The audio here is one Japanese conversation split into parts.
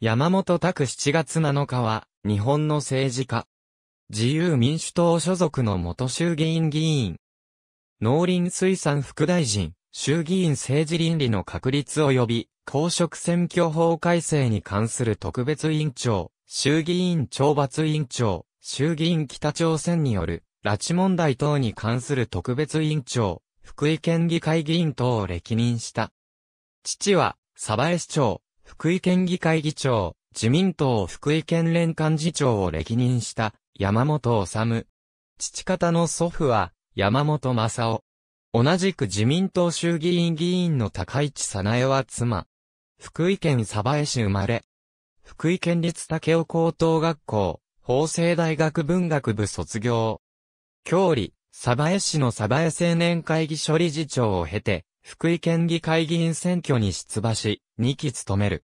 山本拓7月7日は、日本の政治家。自由民主党所属の元衆議院議員。農林水産副大臣、衆議院政治倫理の確立及び、公職選挙法改正に関する特別委員長、衆議院懲罰委員長、衆議院北朝鮮による、拉致問題等に関する特別委員長、福井県議会議員等を歴任した。父は、鯖江市長、福井県議会議長、自民党福井県連幹事長を歴任した山本治。父方の祖父は山本正夫。同じく自民党衆議院議員の高市さなえは妻。福井県鯖江市生まれ。福井県立武雄高等学校、法政大学文学部卒業。郷理、鯖江市の鯖江青年会議所理事長を経て、福井県議会議員選挙に出馬し、2期務める。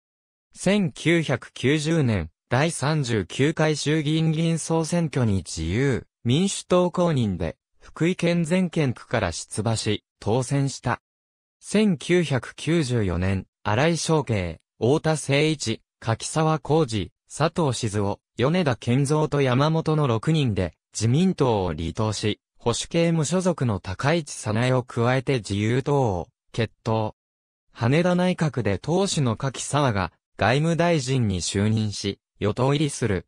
1990年、第39回衆議院議員総選挙に自由、民主党公認で、福井県全県区から出馬し、当選した。1994年、荒井昌慶、太田誠一、柿沢浩二、佐藤静夫、米田健三と山本の6人で、自民党を離党し、保守系無所属の高市早苗を加えて自由党を、決闘。羽田内閣で党首の柿沢が、外務大臣に就任し、与党入りする。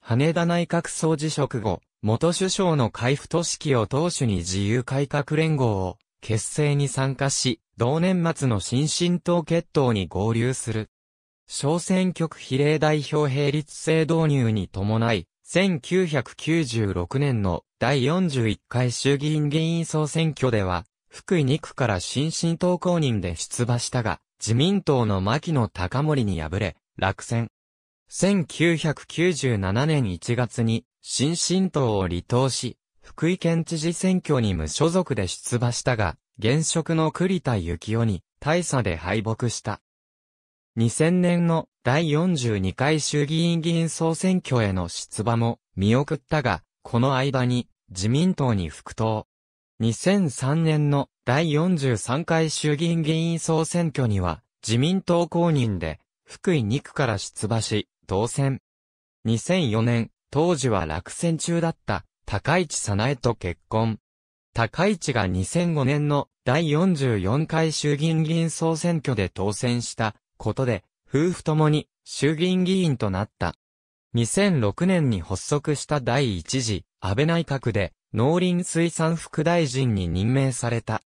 羽田内閣総辞職後、元首相の海部都市記を党首に自由改革連合を結成に参加し、同年末の新進党決闘に合流する。小選挙区比例代表並立制導入に伴い、1996年の第41回衆議院議員総選挙では、福井2区から新進党公認で出馬したが、自民党の牧野隆盛に敗れ、落選。1997年1月に、新進党を離党し、福井県知事選挙に無所属で出馬したが、現職の栗田幸雄に大差で敗北した。2000年の第42回衆議院議員総選挙への出馬も見送ったが、この間に自民党に復党。2003年の第43回衆議院議員総選挙には、自民党公認で、福井2区から出馬し、当選。2004年、当時は落選中だった、高市早苗と結婚。高市が2005年の第44回衆議院議員総選挙で当選したことで、夫婦ともに衆議院議員となった。2006年に発足した第一次安倍内閣で農林水産副大臣に任命された。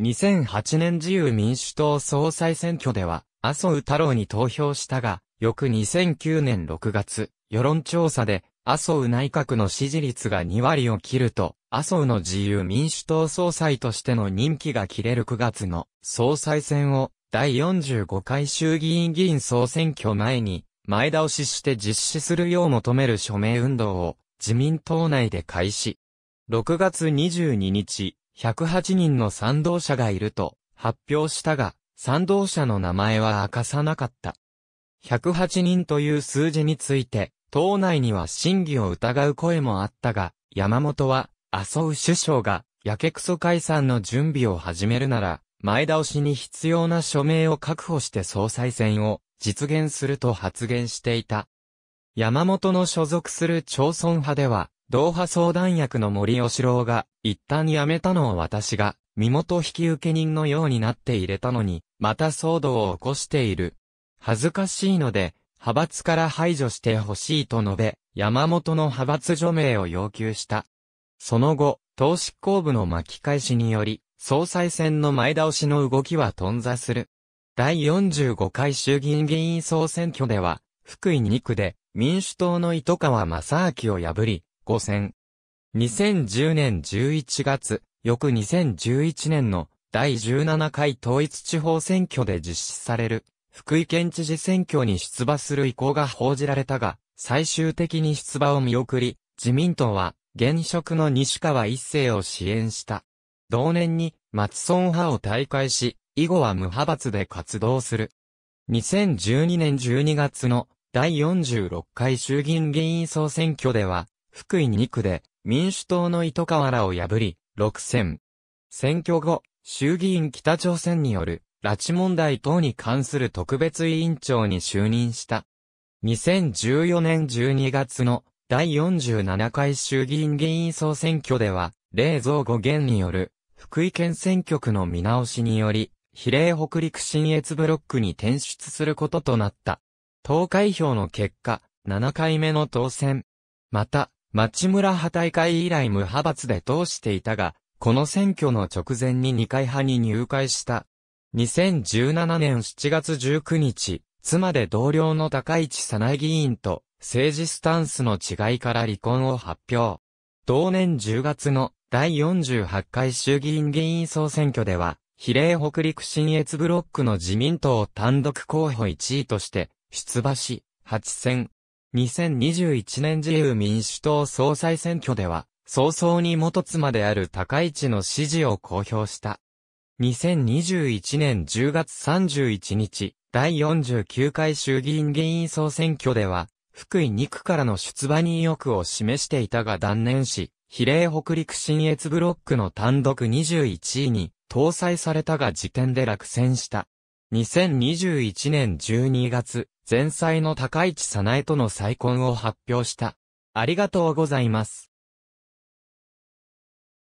2008年自由民主党総裁選挙では、麻生太郎に投票したが、翌2009年6月、世論調査で、麻生内閣の支持率が2割を切ると、麻生の自由民主党総裁としての任期が切れる9月の総裁選を、第45回衆議院議員総選挙前に、前倒しして実施するよう求める署名運動を自民党内で開始。6月22日、108人の賛同者がいると発表したが、賛同者の名前は明かさなかった。108人という数字について、党内には審議を疑う声もあったが、山本は、麻生首相が、やけくそ解散の準備を始めるなら、前倒しに必要な署名を確保して総裁選を実現すると発言していた。山本の所属する町村派では、同派相談役の森吉郎が、一旦辞めたのを私が、身元引受人のようになって入れたのに、また騒動を起こしている。恥ずかしいので、派閥から排除してほしいと述べ、山本の派閥除名を要求した。その後、党執行部の巻き返しにより、総裁選の前倒しの動きは頓挫する。第45回衆議院議員総選挙では、福井2区で、民主党の糸川正明を破り、5選。2010年11月、翌2011年の第17回統一地方選挙で実施される福井県知事選挙に出馬する意向が報じられたが、最終的に出馬を見送り、自民党は現職の西川一世を支援した。同年に松村派を退会し、以後は無派閥で活動する。2012年12月の第46回衆議院議員総選挙では、福井2区で民主党の糸川らを破り、6選。選挙後、衆議院北朝鮮による拉致問題等に関する特別委員長に就任した。2014年12月の第47回衆議院議員総選挙では、霊増語元による福井県選挙区の見直しにより、比例北陸新越ブロックに転出することとなった。投開票の結果、7回目の当選。また、町村派大会以来無派閥で通していたが、この選挙の直前に二回派に入会した。2017年7月19日、妻で同僚の高市さない議員と政治スタンスの違いから離婚を発表。同年10月の第48回衆議院議員総選挙では、比例北陸新越ブロックの自民党単独候補1位として出馬し、8選。2021年自由民主党総裁選挙では、早々に元妻である高市の支持を公表した。2021年10月31日、第49回衆議院議員総選挙では、福井2区からの出馬に意欲を示していたが断念し、比例北陸新越ブロックの単独21位に搭載されたが時点で落選した。2021年12月、前妻の高市早苗との再婚を発表した。ありがとうございます。